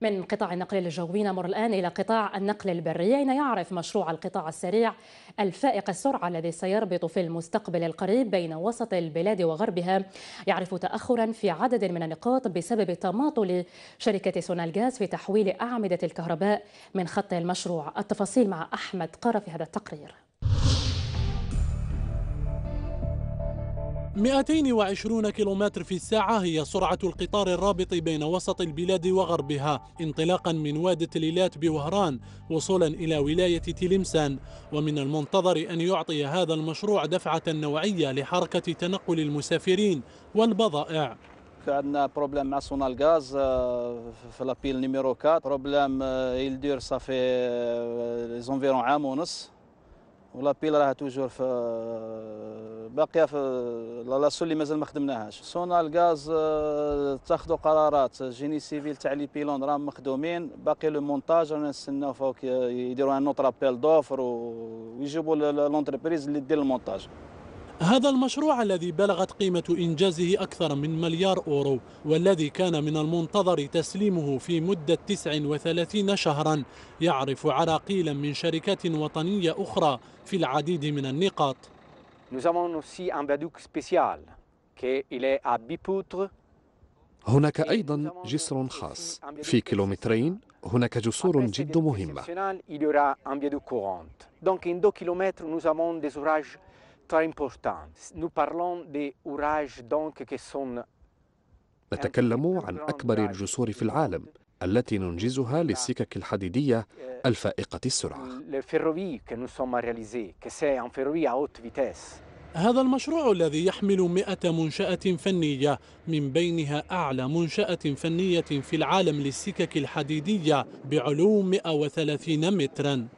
من قطاع النقل الجوي نمر الآن إلى قطاع النقل البري أين يعرف مشروع القطاع السريع الفائق السرعة الذي سيربط في المستقبل القريب بين وسط البلاد وغربها يعرف تأخرا في عدد من النقاط بسبب تماطل شركة سونالغاز في تحويل أعمدة الكهرباء من خط المشروع التفاصيل مع أحمد قرى في هذا التقرير 220 كيلومتر في الساعة هي سرعة القطار الرابط بين وسط البلاد وغربها انطلاقا من وادي تليلات بوهران وصولا إلى ولاية تلمسان ومن المنتظر أن يعطي هذا المشروع دفعة نوعية لحركة تنقل المسافرين والبضائع عندنا بروبليم مع سونال غاز آه، في لابيل نيميرو 4 بروبليم آه، يدير صافي آه، زونفيرون عام ونص بيل راها توجور في باقيه في لاسو اللي مازال ما خدمناهاش سونا الغاز آه، تاخذوا قرارات جيني سيفيل تاع لي بيلون راهم مخدومين باقي لو مونتاج رانا نستناو فوق يديروا ان اوتر ابيل دوفر ويجيبوا لونتربريز اللي دير المونتاج هذا المشروع الذي بلغت قيمة إنجازه أكثر من مليار أورو والذي كان من المنتظر تسليمه في مدة 39 شهرا يعرف عراقيلا من شركات وطنية أخرى في العديد من النقاط هناك أيضا جسر خاص في كيلومترين هناك جسور جد مهمة très important. Nous parlons des ourages donc qui sont نتكلم عن أكبر الجسور في العالم التي ننجزها للسكك الحديدية الفائقة السرعة هذا المشروع الذي يحمل مئة منشأة فنية من بينها أعلى منشأة فنية في العالم للسكك الحديدية بعلو 130 متراً